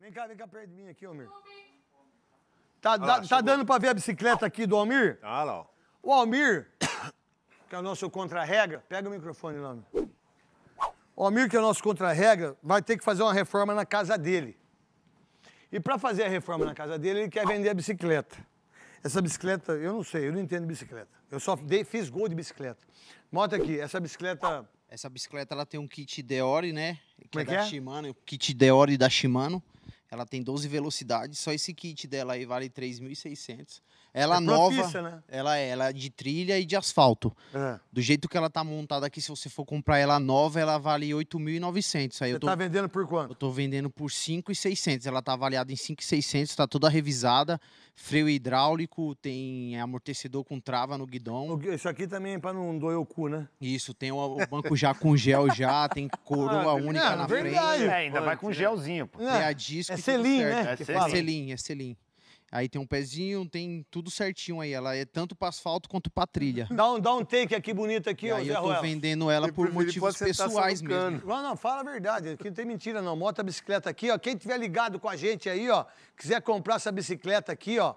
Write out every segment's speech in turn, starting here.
Vem cá, vem cá perto de mim aqui, Almir. Tá, tá dando pra ver a bicicleta aqui do Almir? Ah, lá, ó. O Almir, que é o nosso contra-regra, pega o microfone lá. O Almir, que é o nosso contra-regra, vai ter que fazer uma reforma na casa dele. E para fazer a reforma na casa dele, ele quer vender a bicicleta. Essa bicicleta, eu não sei, eu não entendo bicicleta. Eu só dei, fiz gol de bicicleta. Mota aqui, essa bicicleta... Essa bicicleta, ela tem um kit Deore, né? Que Como é, é da que é? é? Shimano, kit Deore da Shimano. Ela tem 12 velocidades, só esse kit dela aí vale 3.600. Ela é nova, profissa, né? ela é, ela é de trilha e de asfalto. É. Do jeito que ela tá montada aqui, se você for comprar ela nova, ela vale 8.900. Aí você eu tô, tá vendendo por quanto? Eu tô vendendo por 5.600. Ela tá avaliada em 5.600, tá toda revisada, freio hidráulico, tem amortecedor com trava no guidão. Isso aqui também é para não doer o cu, né? Isso, tem o, o banco já com gel já, tem coroa ah, única não, na verdade. frente. É, ainda Pô, vai com gelzinho, pô. É, tem a disco é selim, né? É selim. é selim, Aí tem um pezinho, tem tudo certinho aí. Ela é tanto para asfalto quanto para trilha. Dá um, dá um take aqui bonito aqui, ó, aí eu tô Ruelas. vendendo ela por motivos tá pessoais mesmo. Não, não, fala a verdade. Aqui não tem mentira não. Mota a bicicleta aqui, ó. Quem tiver ligado com a gente aí, ó, quiser comprar essa bicicleta aqui, ó.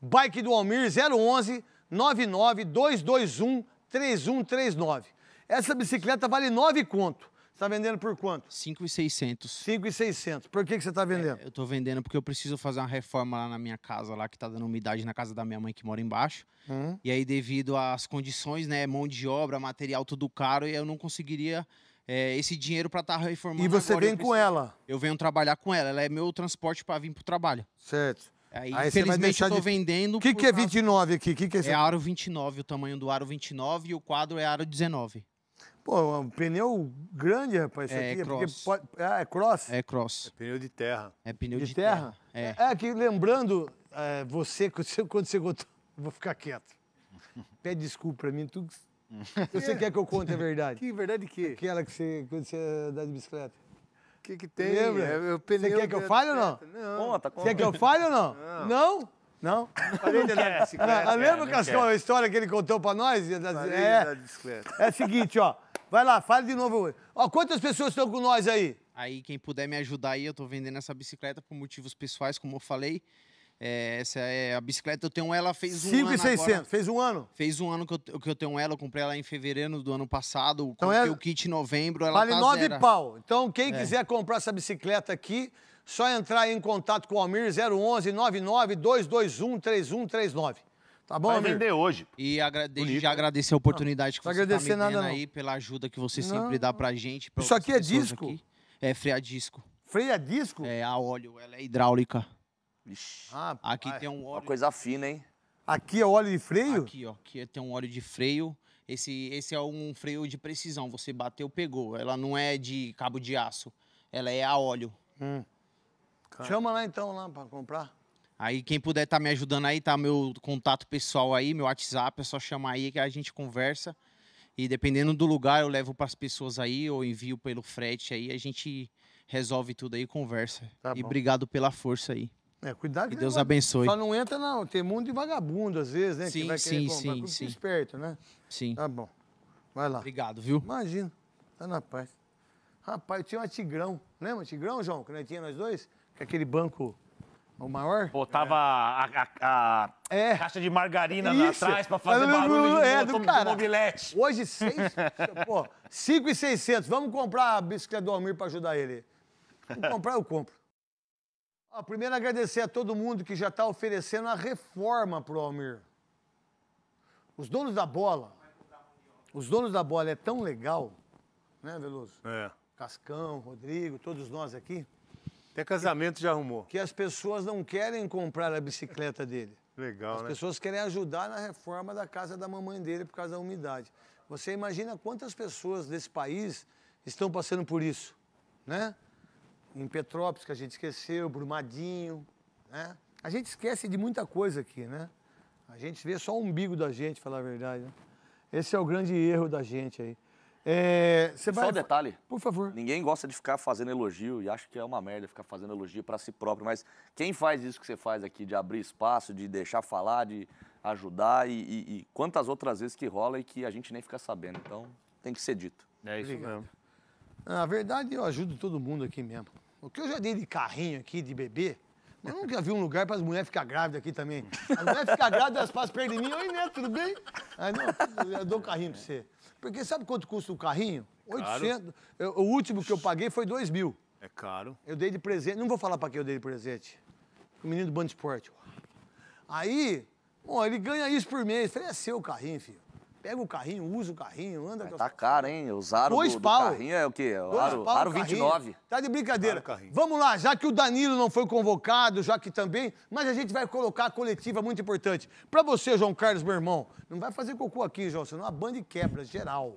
Bike do Almir 011 99 221 3139. Essa bicicleta vale 9 conto está vendendo por quanto? 5,600. 5,600. Por que, que você está vendendo? É, eu estou vendendo porque eu preciso fazer uma reforma lá na minha casa, lá que está dando umidade na casa da minha mãe que mora embaixo. Hum. E aí, devido às condições, né, mão de obra, material, tudo caro, eu não conseguiria é, esse dinheiro para estar tá reformando. E você agora, vem preciso... com ela? Eu venho trabalhar com ela. Ela é meu transporte para vir para o trabalho. Certo. Aí, Aí infelizmente, eu tô de... vendendo. O que, que é 29 aqui? Que que é, é esse... é aro 29, o tamanho do aro 29 e o quadro é aro 19. Pô, é um pneu grande, rapaz, isso é, aqui. É cross. Pode... Ah, é cross? É cross. É pneu de terra. É pneu de, de terra. terra. É. é, é que lembrando, é, você, quando você botou... Vou ficar quieto. Pede desculpa pra mim, tu... Você quer que eu conte a verdade? Que verdade que? Aquela que você, quando você andar de bicicleta. O que que tem? Lembra? É, pneu você quer que eu fale ou não? Não. Conta, conta. Você quer que eu fale ou não? Não? não? Não? Parei de andar de bicicleta. Ah, lembra, é, Cascão, a história que ele contou pra nós? Parei é, de andar de bicicleta. É o seguinte, ó. Vai lá, fale de novo. Ó, quantas pessoas estão com nós aí? Aí, quem puder me ajudar aí, eu tô vendendo essa bicicleta por motivos pessoais, como eu falei. É, essa é a bicicleta, eu tenho ela fez um 5 ano. 5,600, fez um ano? Fez um ano que eu, que eu tenho ela, eu comprei ela em fevereiro do ano passado, então comprei é... o kit em novembro, ela Vale tá 9 pau. Então, quem é. quiser comprar essa bicicleta aqui, só entrar em contato com o Almir 011 99 221 3139. Tá bom, Vai vender hoje. E agrade... Bonito. já agradecer a oportunidade que não, você agradecer tá me dando aí, pela ajuda que você sempre dá pra gente. Pra Isso aqui é disco? Aqui. É freia disco. Freia disco? É, a óleo, ela é hidráulica. Ah, aqui tem um óleo. Uma coisa fina, hein? Aqui é óleo de freio? Aqui, ó. Aqui tem um óleo de freio. Esse, esse é um freio de precisão. Você bateu, pegou. Ela não é de cabo de aço. Ela é a óleo. Hum. Chama lá então, lá, pra comprar. Aí quem puder estar tá me ajudando aí, tá meu contato pessoal aí, meu WhatsApp, é só chamar aí que a gente conversa. E dependendo do lugar, eu levo para as pessoas aí ou envio pelo frete aí, a gente resolve tudo aí, conversa. Tá e obrigado pela força aí. É, cuidado que Deus abençoe. Só não entra não, tem mundo de vagabundo às vezes, né? Sim, que vai sim, querer, sim, bom, sim. esperto, né? Sim. Tá bom. Vai lá. Obrigado, viu? Imagina. Tá na paz. Rapaz, tinha uma Tigrão. Lembra Tigrão, João? Que nós tinha nós dois? Que aquele banco o maior? Botava é. a, a, a é. caixa de margarina lá atrás pra fazer barulho é, do, do, do mobilete. Hoje, seis, pô, cinco e seiscentos. Vamos comprar a bicicleta do Almir pra ajudar ele. Vamos comprar, eu compro. Ó, primeiro, agradecer a todo mundo que já tá oferecendo a reforma pro Almir. Os donos da bola, os donos da bola é tão legal, né, Veloso? É. Cascão, Rodrigo, todos nós aqui. Até casamento já arrumou. Que as pessoas não querem comprar a bicicleta dele. Legal, As né? pessoas querem ajudar na reforma da casa da mamãe dele por causa da umidade. Você imagina quantas pessoas desse país estão passando por isso, né? Em Petrópolis, que a gente esqueceu, Brumadinho, né? A gente esquece de muita coisa aqui, né? A gente vê só o umbigo da gente, falar a verdade. Né? Esse é o grande erro da gente aí. É, Só vai... um detalhe. Por favor. Ninguém gosta de ficar fazendo elogio e acho que é uma merda ficar fazendo elogio para si próprio, mas quem faz isso que você faz aqui, de abrir espaço, de deixar falar, de ajudar e, e, e quantas outras vezes que rola e que a gente nem fica sabendo. Então, tem que ser dito. É isso Obrigado. mesmo. Na verdade, eu ajudo todo mundo aqui mesmo. O que eu já dei de carrinho aqui, de bebê, eu nunca vi um lugar para as mulheres ficar grávidas aqui também. As mulheres ficam grávidas, elas passam perto de mim. Oi, né? Tudo bem? Aí, não, eu dou um carrinho para você. Porque sabe quanto custa um carrinho? É 800. Eu, o último que eu paguei foi 2 mil. É caro. Eu dei de presente. Não vou falar pra quem eu dei de presente. O menino do Band Esporte. Aí, bom, ele ganha isso por mês. Eu falei, é seu carrinho, filho. Pega o carrinho, usa o carrinho, anda com Tá caro, hein? Usaram o carrinho é o quê? Dois aro, pau aro 29. Tá de brincadeira. Vamos lá, já que o Danilo não foi convocado, já que também, mas a gente vai colocar a coletiva muito importante. Para você, João Carlos, meu irmão, não vai fazer cocô aqui, João, senão a banda quebra geral.